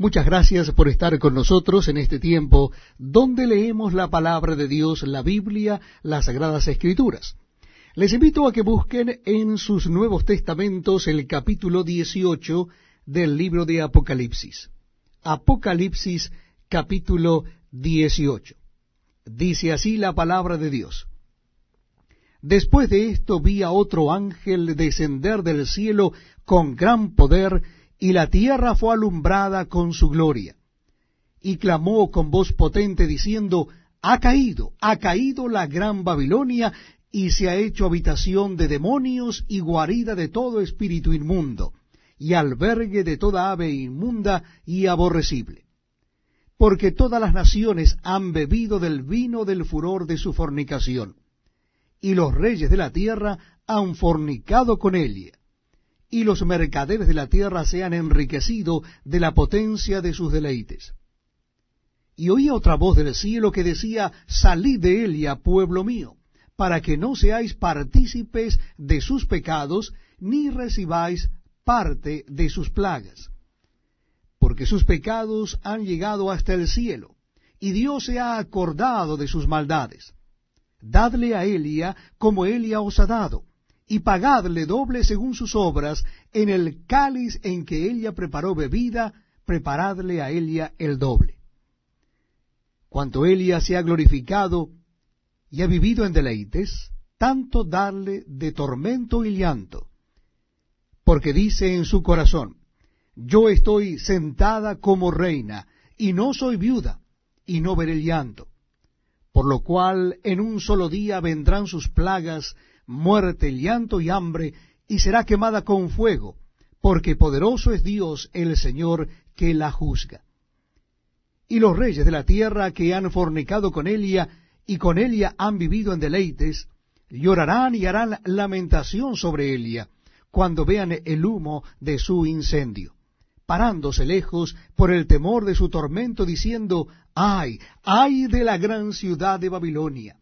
Muchas gracias por estar con nosotros en este tiempo donde leemos la palabra de Dios, la Biblia, las Sagradas Escrituras. Les invito a que busquen en sus Nuevos Testamentos el capítulo 18 del libro de Apocalipsis. Apocalipsis capítulo 18. Dice así la palabra de Dios. Después de esto vi a otro ángel descender del cielo con gran poder, y la tierra fue alumbrada con su gloria. Y clamó con voz potente diciendo, Ha caído, ha caído la gran Babilonia, y se ha hecho habitación de demonios y guarida de todo espíritu inmundo, y albergue de toda ave inmunda y aborrecible. Porque todas las naciones han bebido del vino del furor de su fornicación, y los reyes de la tierra han fornicado con ella y los mercaderes de la tierra se han enriquecido de la potencia de sus deleites. Y oía otra voz del cielo que decía, Salid de Elia, pueblo mío, para que no seáis partícipes de sus pecados, ni recibáis parte de sus plagas. Porque sus pecados han llegado hasta el cielo, y Dios se ha acordado de sus maldades. Dadle a Elia como Elia os ha dado, y pagadle doble según sus obras en el cáliz en que ella preparó bebida, preparadle a ella el doble. Cuanto ella se ha glorificado y ha vivido en deleites, tanto darle de tormento y llanto, porque dice en su corazón, yo estoy sentada como reina, y no soy viuda, y no veré llanto. Por lo cual en un solo día vendrán sus plagas muerte, llanto y hambre, y será quemada con fuego, porque poderoso es Dios el Señor que la juzga. Y los reyes de la tierra que han fornicado con Elia y con Elia han vivido en deleites, llorarán y harán lamentación sobre Elia cuando vean el humo de su incendio, parándose lejos por el temor de su tormento, diciendo, ay, ay de la gran ciudad de Babilonia,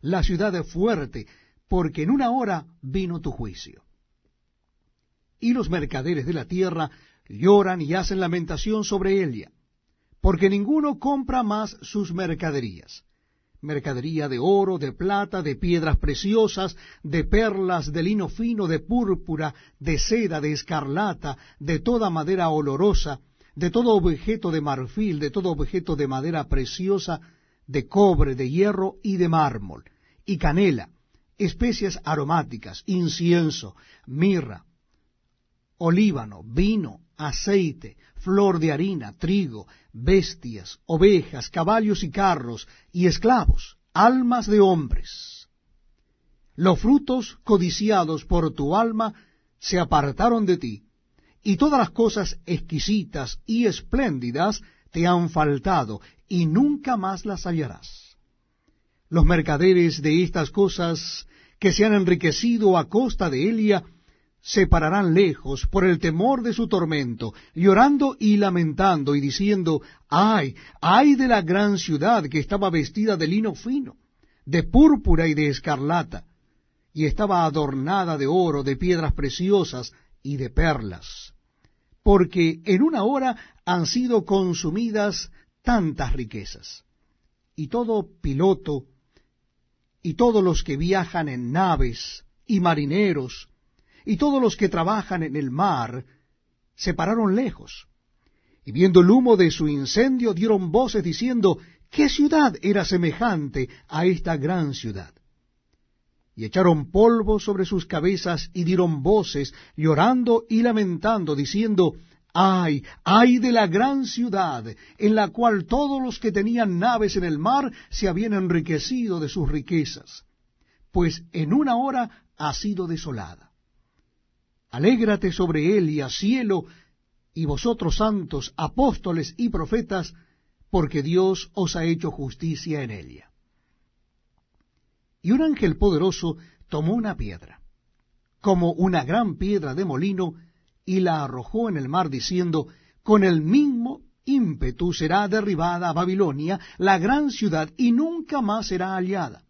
la ciudad fuerte, porque en una hora vino tu juicio. Y los mercaderes de la tierra lloran y hacen lamentación sobre ella, porque ninguno compra más sus mercaderías. Mercadería de oro, de plata, de piedras preciosas, de perlas, de lino fino, de púrpura, de seda, de escarlata, de toda madera olorosa, de todo objeto de marfil, de todo objeto de madera preciosa, de cobre, de hierro y de mármol, y canela, especias aromáticas, incienso, mirra, olíbano, vino, aceite, flor de harina, trigo, bestias, ovejas, caballos y carros, y esclavos, almas de hombres. Los frutos codiciados por tu alma se apartaron de ti, y todas las cosas exquisitas y espléndidas te han faltado, y nunca más las hallarás los mercaderes de estas cosas que se han enriquecido a costa de Elia, se pararán lejos por el temor de su tormento, llorando y lamentando y diciendo, ay, ay de la gran ciudad que estaba vestida de lino fino, de púrpura y de escarlata, y estaba adornada de oro, de piedras preciosas y de perlas, porque en una hora han sido consumidas tantas riquezas. Y todo piloto y todos los que viajan en naves, y marineros, y todos los que trabajan en el mar, se pararon lejos. Y viendo el humo de su incendio, dieron voces diciendo, ¿qué ciudad era semejante a esta gran ciudad? Y echaron polvo sobre sus cabezas y dieron voces, llorando y lamentando, diciendo, Ay, ay de la gran ciudad, en la cual todos los que tenían naves en el mar se habían enriquecido de sus riquezas, pues en una hora ha sido desolada. Alégrate sobre ella, cielo, y vosotros santos, apóstoles y profetas, porque Dios os ha hecho justicia en ella. Y un ángel poderoso tomó una piedra, como una gran piedra de molino, y la arrojó en el mar, diciendo, Con el mismo ímpetu será derribada Babilonia, la gran ciudad, y nunca más será hallada.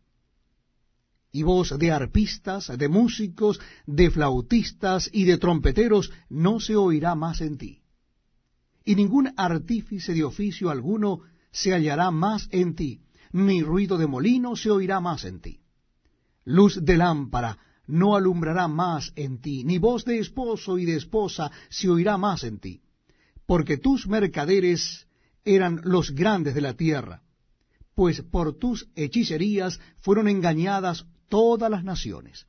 Y voz de arpistas, de músicos, de flautistas y de trompeteros no se oirá más en ti. Y ningún artífice de oficio alguno se hallará más en ti, ni ruido de molino se oirá más en ti. Luz de lámpara no alumbrará más en ti, ni voz de esposo y de esposa se oirá más en ti, porque tus mercaderes eran los grandes de la tierra, pues por tus hechicerías fueron engañadas todas las naciones.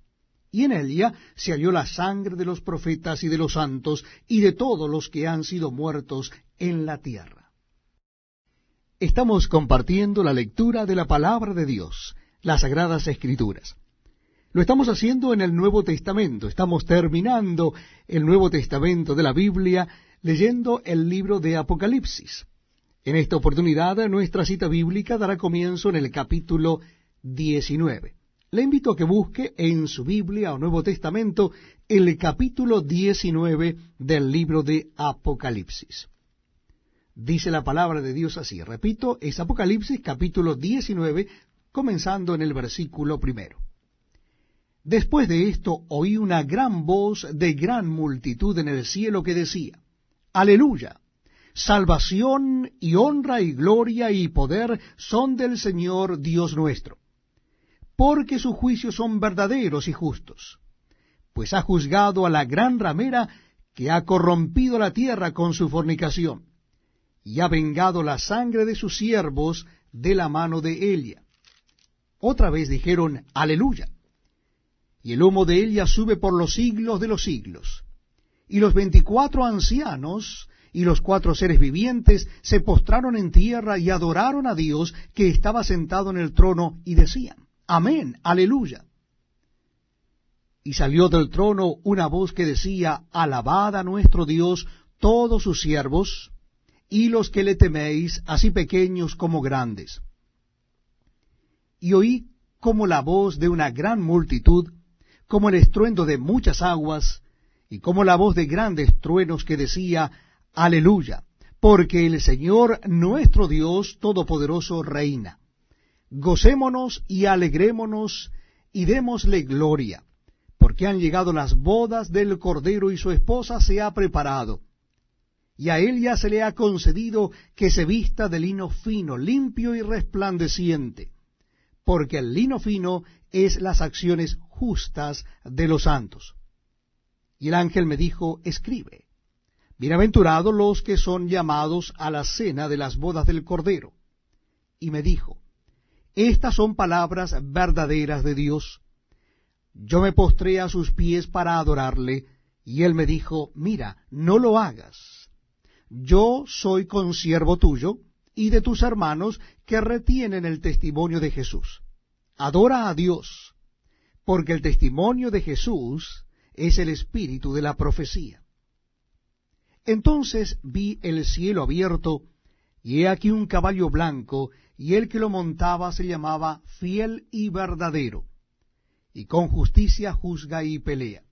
Y en ella se halló la sangre de los profetas y de los santos y de todos los que han sido muertos en la tierra. Estamos compartiendo la lectura de la palabra de Dios, las sagradas escrituras. Lo estamos haciendo en el Nuevo Testamento. Estamos terminando el Nuevo Testamento de la Biblia leyendo el libro de Apocalipsis. En esta oportunidad nuestra cita bíblica dará comienzo en el capítulo 19. Le invito a que busque en su Biblia o Nuevo Testamento el capítulo 19 del libro de Apocalipsis. Dice la palabra de Dios así. Repito, es Apocalipsis capítulo 19, comenzando en el versículo primero. Después de esto oí una gran voz de gran multitud en el cielo que decía, Aleluya, salvación y honra y gloria y poder son del Señor Dios nuestro, porque sus juicios son verdaderos y justos, pues ha juzgado a la gran ramera que ha corrompido la tierra con su fornicación, y ha vengado la sangre de sus siervos de la mano de Elia. Otra vez dijeron, Aleluya y el humo de ella sube por los siglos de los siglos. Y los veinticuatro ancianos y los cuatro seres vivientes se postraron en tierra y adoraron a Dios que estaba sentado en el trono y decían, Amén, aleluya. Y salió del trono una voz que decía, Alabad a nuestro Dios todos sus siervos, y los que le teméis, así pequeños como grandes. Y oí como la voz de una gran multitud como el estruendo de muchas aguas, y como la voz de grandes truenos que decía, Aleluya, porque el Señor nuestro Dios Todopoderoso reina. Gocémonos y alegrémonos y démosle gloria, porque han llegado las bodas del Cordero y su esposa se ha preparado. Y a él ya se le ha concedido que se vista de lino fino, limpio y resplandeciente, porque el lino fino es las acciones justas de los santos. Y el ángel me dijo, escribe, bienaventurados los que son llamados a la cena de las bodas del Cordero. Y me dijo, estas son palabras verdaderas de Dios. Yo me postré a sus pies para adorarle, y él me dijo, mira, no lo hagas. Yo soy consiervo tuyo y de tus hermanos que retienen el testimonio de Jesús. Adora a Dios porque el testimonio de Jesús es el espíritu de la profecía. Entonces vi el cielo abierto, y he aquí un caballo blanco, y el que lo montaba se llamaba fiel y verdadero, y con justicia juzga y pelea.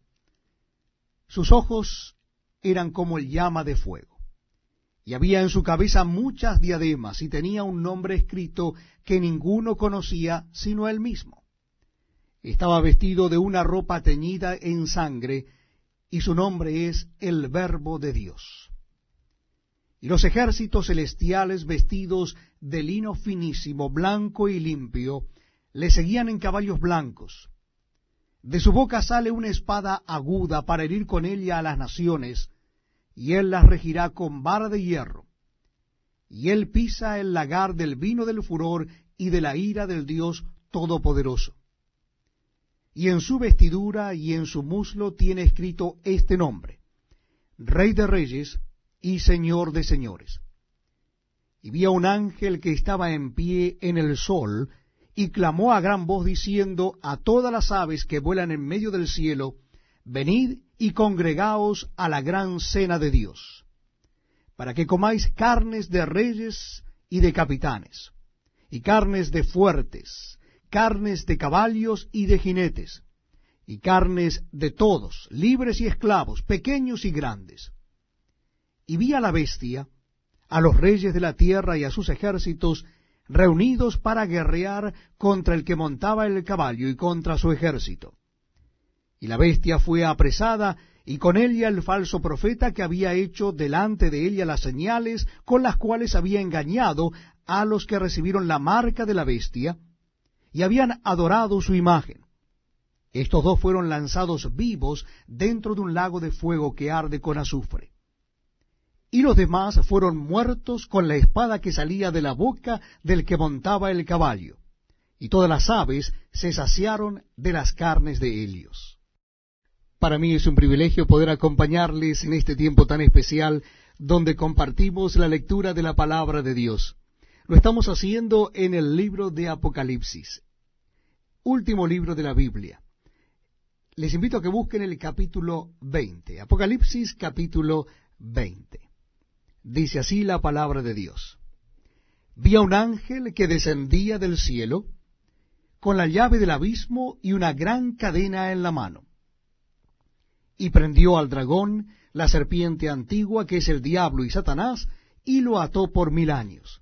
Sus ojos eran como el llama de fuego, y había en su cabeza muchas diademas, y tenía un nombre escrito que ninguno conocía sino él mismo. Estaba vestido de una ropa teñida en sangre, y su nombre es el Verbo de Dios. Y los ejércitos celestiales vestidos de lino finísimo, blanco y limpio, le seguían en caballos blancos. De su boca sale una espada aguda para herir con ella a las naciones, y él las regirá con vara de hierro. Y él pisa el lagar del vino del furor y de la ira del Dios Todopoderoso y en su vestidura y en su muslo tiene escrito este nombre, Rey de Reyes y Señor de Señores. Y vi a un ángel que estaba en pie en el sol, y clamó a gran voz diciendo a todas las aves que vuelan en medio del cielo, Venid y congregaos a la gran cena de Dios, para que comáis carnes de reyes y de capitanes, y carnes de fuertes, carnes de caballos y de jinetes, y carnes de todos, libres y esclavos, pequeños y grandes. Y vi a la bestia, a los reyes de la tierra y a sus ejércitos, reunidos para guerrear contra el que montaba el caballo y contra su ejército. Y la bestia fue apresada, y con ella el falso profeta que había hecho delante de ella las señales con las cuales había engañado a los que recibieron la marca de la bestia, y habían adorado su imagen. Estos dos fueron lanzados vivos dentro de un lago de fuego que arde con azufre. Y los demás fueron muertos con la espada que salía de la boca del que montaba el caballo, y todas las aves se saciaron de las carnes de Helios. Para mí es un privilegio poder acompañarles en este tiempo tan especial donde compartimos la lectura de la palabra de Dios. Lo estamos haciendo en el libro de Apocalipsis, último libro de la Biblia. Les invito a que busquen el capítulo 20, Apocalipsis capítulo 20. Dice así la palabra de Dios. Vi a un ángel que descendía del cielo con la llave del abismo y una gran cadena en la mano. Y prendió al dragón, la serpiente antigua, que es el diablo y Satanás, y lo ató por mil años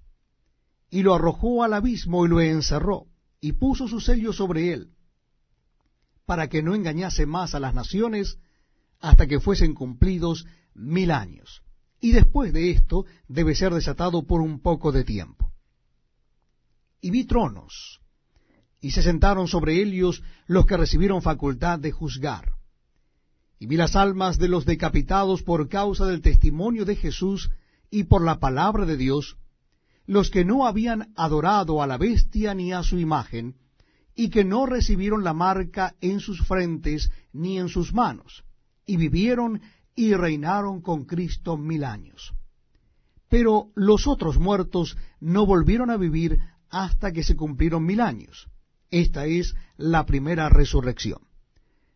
y lo arrojó al abismo y lo encerró, y puso su sello sobre él, para que no engañase más a las naciones hasta que fuesen cumplidos mil años. Y después de esto debe ser desatado por un poco de tiempo. Y vi tronos, y se sentaron sobre ellos los que recibieron facultad de juzgar. Y vi las almas de los decapitados por causa del testimonio de Jesús y por la palabra de Dios, los que no habían adorado a la bestia ni a su imagen, y que no recibieron la marca en sus frentes ni en sus manos, y vivieron y reinaron con Cristo mil años. Pero los otros muertos no volvieron a vivir hasta que se cumplieron mil años. Esta es la primera resurrección.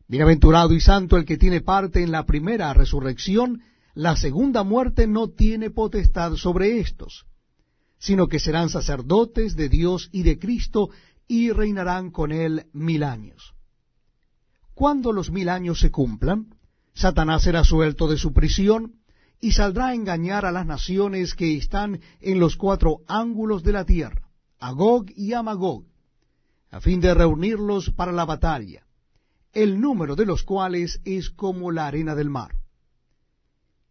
Bienaventurado y santo el que tiene parte en la primera resurrección, la segunda muerte no tiene potestad sobre estos sino que serán sacerdotes de Dios y de Cristo y reinarán con él mil años. Cuando los mil años se cumplan, Satanás será suelto de su prisión y saldrá a engañar a las naciones que están en los cuatro ángulos de la tierra, a Gog y a Magog, a fin de reunirlos para la batalla, el número de los cuales es como la arena del mar.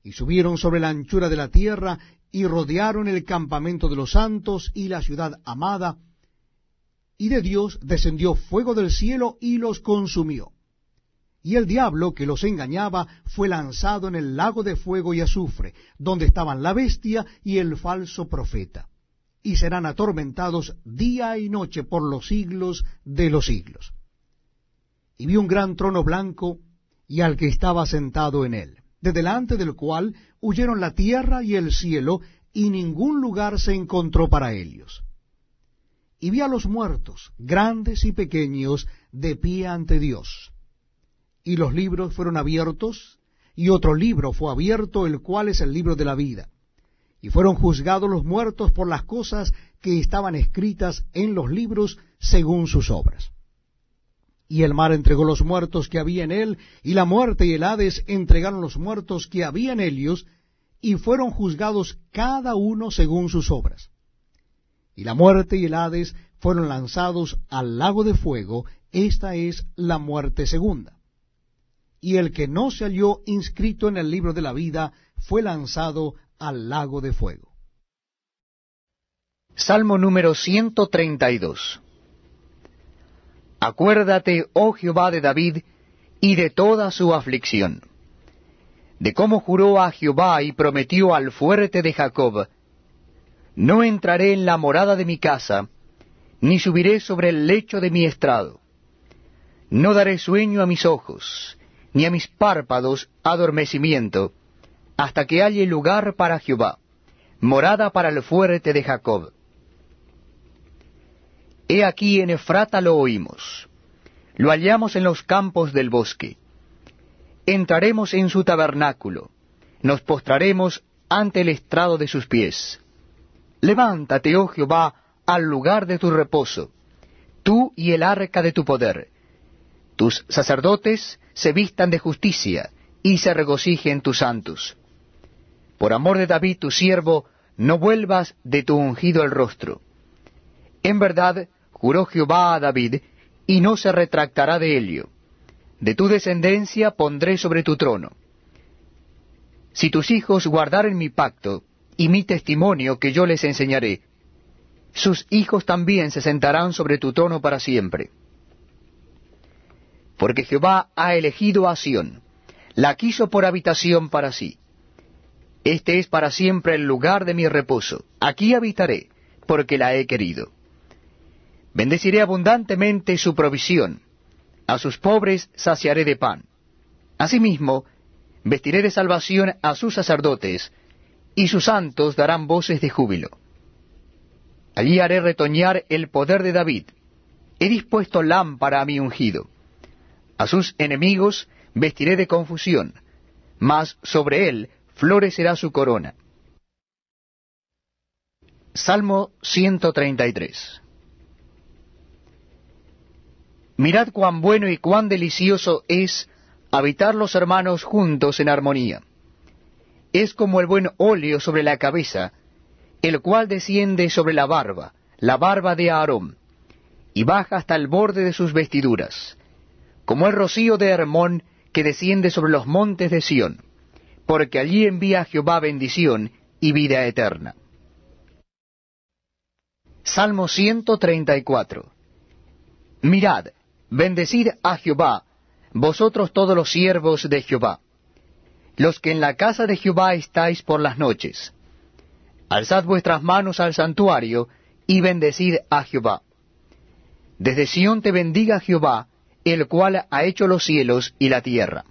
Y subieron sobre la anchura de la tierra y rodearon el campamento de los santos y la ciudad amada, y de Dios descendió fuego del cielo y los consumió. Y el diablo que los engañaba fue lanzado en el lago de fuego y azufre, donde estaban la bestia y el falso profeta, y serán atormentados día y noche por los siglos de los siglos. Y vi un gran trono blanco y al que estaba sentado en él de delante del cual huyeron la tierra y el cielo, y ningún lugar se encontró para ellos. Y vi a los muertos, grandes y pequeños, de pie ante Dios. Y los libros fueron abiertos, y otro libro fue abierto, el cual es el libro de la vida. Y fueron juzgados los muertos por las cosas que estaban escritas en los libros según sus obras. Y el mar entregó los muertos que había en él, y la muerte y el Hades entregaron los muertos que había en ellos, y fueron juzgados cada uno según sus obras. Y la muerte y el Hades fueron lanzados al lago de fuego, esta es la muerte segunda. Y el que no se halló inscrito en el libro de la vida fue lanzado al lago de fuego. Salmo número 132 Acuérdate, oh Jehová de David, y de toda su aflicción, de cómo juró a Jehová y prometió al fuerte de Jacob, No entraré en la morada de mi casa, ni subiré sobre el lecho de mi estrado. No daré sueño a mis ojos, ni a mis párpados adormecimiento, hasta que halle lugar para Jehová, morada para el fuerte de Jacob. He aquí en Efrata lo oímos. Lo hallamos en los campos del bosque. Entraremos en su tabernáculo. Nos postraremos ante el estrado de sus pies. Levántate, oh Jehová, al lugar de tu reposo, tú y el arca de tu poder. Tus sacerdotes se vistan de justicia y se regocijen tus santos. Por amor de David tu siervo, no vuelvas de tu ungido el rostro. En verdad, juró Jehová a David, y no se retractará de ello. De tu descendencia pondré sobre tu trono. Si tus hijos guardaren mi pacto y mi testimonio que yo les enseñaré, sus hijos también se sentarán sobre tu trono para siempre. Porque Jehová ha elegido a Sión, la quiso por habitación para sí. Este es para siempre el lugar de mi reposo, aquí habitaré, porque la he querido. Bendeciré abundantemente su provisión, a sus pobres saciaré de pan. Asimismo, vestiré de salvación a sus sacerdotes, y sus santos darán voces de júbilo. Allí haré retoñar el poder de David. He dispuesto lámpara a mi ungido. A sus enemigos vestiré de confusión, mas sobre él florecerá su corona. Salmo 133 Mirad cuán bueno y cuán delicioso es habitar los hermanos juntos en armonía. Es como el buen óleo sobre la cabeza, el cual desciende sobre la barba, la barba de Aarón, y baja hasta el borde de sus vestiduras, como el rocío de Hermón que desciende sobre los montes de Sión, porque allí envía Jehová bendición y vida eterna. Salmo 134 Mirad, Bendecid a Jehová, vosotros todos los siervos de Jehová, los que en la casa de Jehová estáis por las noches. Alzad vuestras manos al santuario y bendecid a Jehová. Desde Sión te bendiga Jehová, el cual ha hecho los cielos y la tierra.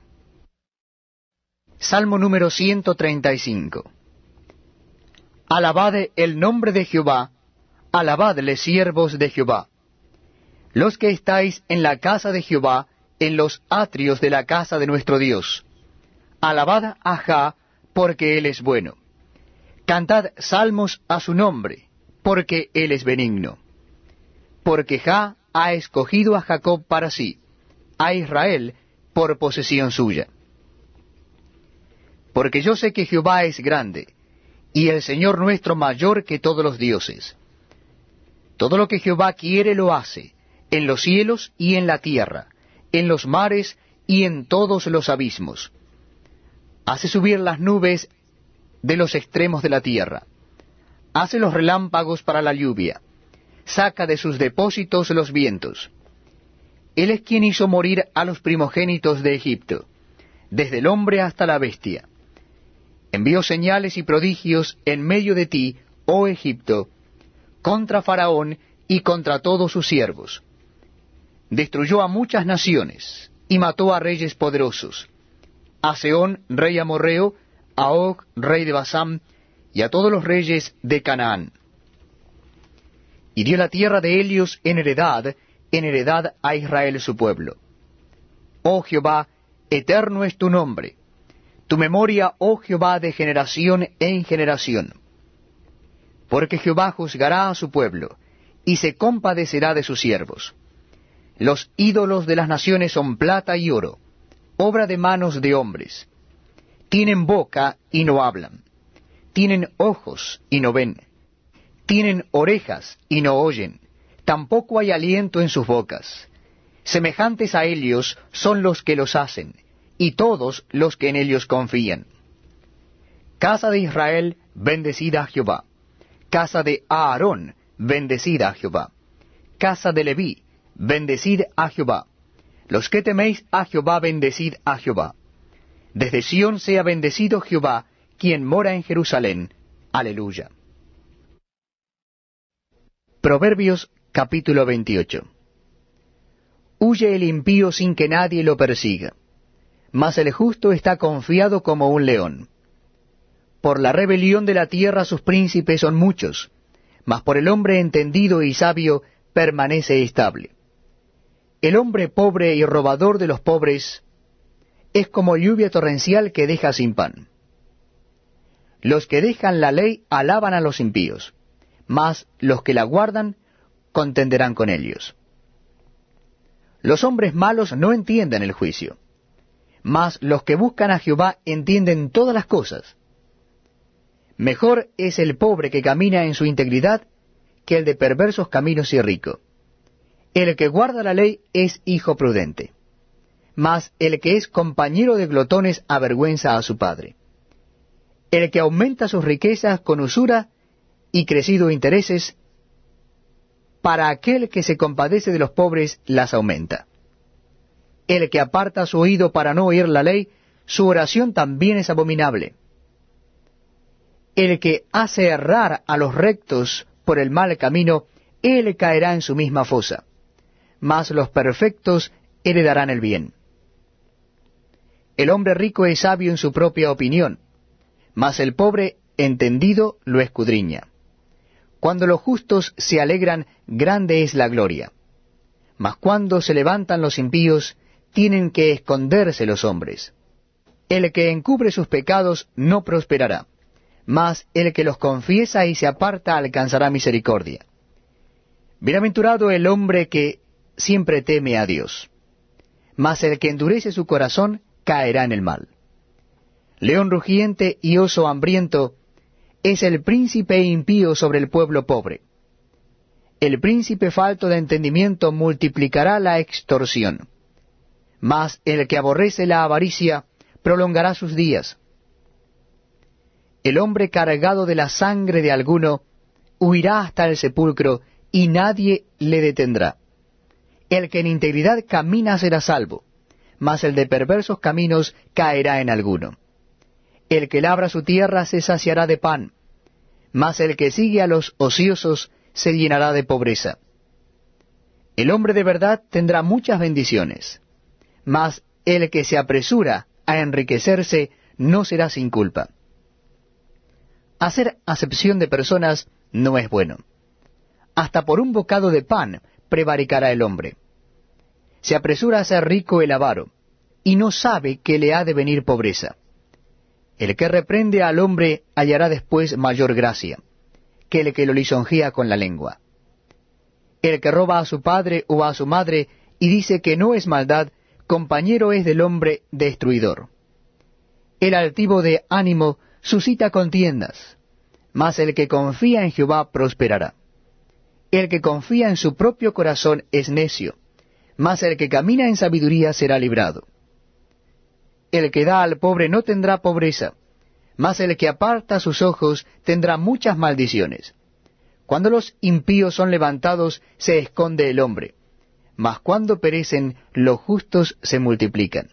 Salmo número 135. Alabad el nombre de Jehová, alabadle siervos de Jehová los que estáis en la casa de Jehová, en los atrios de la casa de nuestro Dios. Alabad a Jah, porque Él es bueno. Cantad salmos a su nombre, porque Él es benigno. Porque Jah ha escogido a Jacob para sí, a Israel por posesión suya. Porque yo sé que Jehová es grande, y el Señor nuestro mayor que todos los dioses. Todo lo que Jehová quiere lo hace, en los cielos y en la tierra, en los mares y en todos los abismos. Hace subir las nubes de los extremos de la tierra. Hace los relámpagos para la lluvia. Saca de sus depósitos los vientos. Él es quien hizo morir a los primogénitos de Egipto, desde el hombre hasta la bestia. Envió señales y prodigios en medio de ti, oh Egipto, contra Faraón y contra todos sus siervos destruyó a muchas naciones, y mató a reyes poderosos, a Seón, rey amorreo, a Og, rey de Basán, y a todos los reyes de Canaán. Y dio la tierra de Helios en heredad, en heredad a Israel su pueblo. Oh Jehová, eterno es tu nombre, tu memoria, oh Jehová, de generación en generación. Porque Jehová juzgará a su pueblo, y se compadecerá de sus siervos. Los ídolos de las naciones son plata y oro, obra de manos de hombres. Tienen boca y no hablan. Tienen ojos y no ven. Tienen orejas y no oyen. Tampoco hay aliento en sus bocas. Semejantes a ellos son los que los hacen, y todos los que en ellos confían. Casa de Israel, bendecida a Jehová. Casa de Aarón, bendecida a Jehová. Casa de Leví, Bendecid a Jehová. Los que teméis a Jehová, bendecid a Jehová. Desde Sión sea bendecido Jehová, quien mora en Jerusalén. Aleluya. Proverbios capítulo 28. Huye el impío sin que nadie lo persiga, mas el justo está confiado como un león. Por la rebelión de la tierra sus príncipes son muchos, mas por el hombre entendido y sabio permanece estable. El hombre pobre y robador de los pobres es como lluvia torrencial que deja sin pan. Los que dejan la ley alaban a los impíos, mas los que la guardan contenderán con ellos. Los hombres malos no entienden el juicio, mas los que buscan a Jehová entienden todas las cosas. Mejor es el pobre que camina en su integridad que el de perversos caminos y rico. El que guarda la ley es hijo prudente, mas el que es compañero de glotones avergüenza a su padre. El que aumenta sus riquezas con usura y crecido intereses, para aquel que se compadece de los pobres las aumenta. El que aparta su oído para no oír la ley, su oración también es abominable. El que hace errar a los rectos por el mal camino, él caerá en su misma fosa mas los perfectos heredarán el bien. El hombre rico es sabio en su propia opinión, mas el pobre entendido lo escudriña. Cuando los justos se alegran, grande es la gloria. Mas cuando se levantan los impíos, tienen que esconderse los hombres. El que encubre sus pecados no prosperará, mas el que los confiesa y se aparta alcanzará misericordia. Bienaventurado el hombre que siempre teme a Dios, mas el que endurece su corazón caerá en el mal. León rugiente y oso hambriento es el príncipe impío sobre el pueblo pobre. El príncipe falto de entendimiento multiplicará la extorsión, mas el que aborrece la avaricia prolongará sus días. El hombre cargado de la sangre de alguno huirá hasta el sepulcro y nadie le detendrá. El que en integridad camina será salvo, mas el de perversos caminos caerá en alguno. El que labra su tierra se saciará de pan, mas el que sigue a los ociosos se llenará de pobreza. El hombre de verdad tendrá muchas bendiciones, mas el que se apresura a enriquecerse no será sin culpa. Hacer acepción de personas no es bueno. Hasta por un bocado de pan prevaricará el hombre. Se apresura a ser rico el avaro, y no sabe que le ha de venir pobreza. El que reprende al hombre hallará después mayor gracia, que el que lo lisonjea con la lengua. El que roba a su padre o a su madre y dice que no es maldad, compañero es del hombre destruidor. El altivo de ánimo suscita contiendas, mas el que confía en Jehová prosperará. El que confía en su propio corazón es necio, mas el que camina en sabiduría será librado. El que da al pobre no tendrá pobreza, mas el que aparta sus ojos tendrá muchas maldiciones. Cuando los impíos son levantados, se esconde el hombre, mas cuando perecen, los justos se multiplican.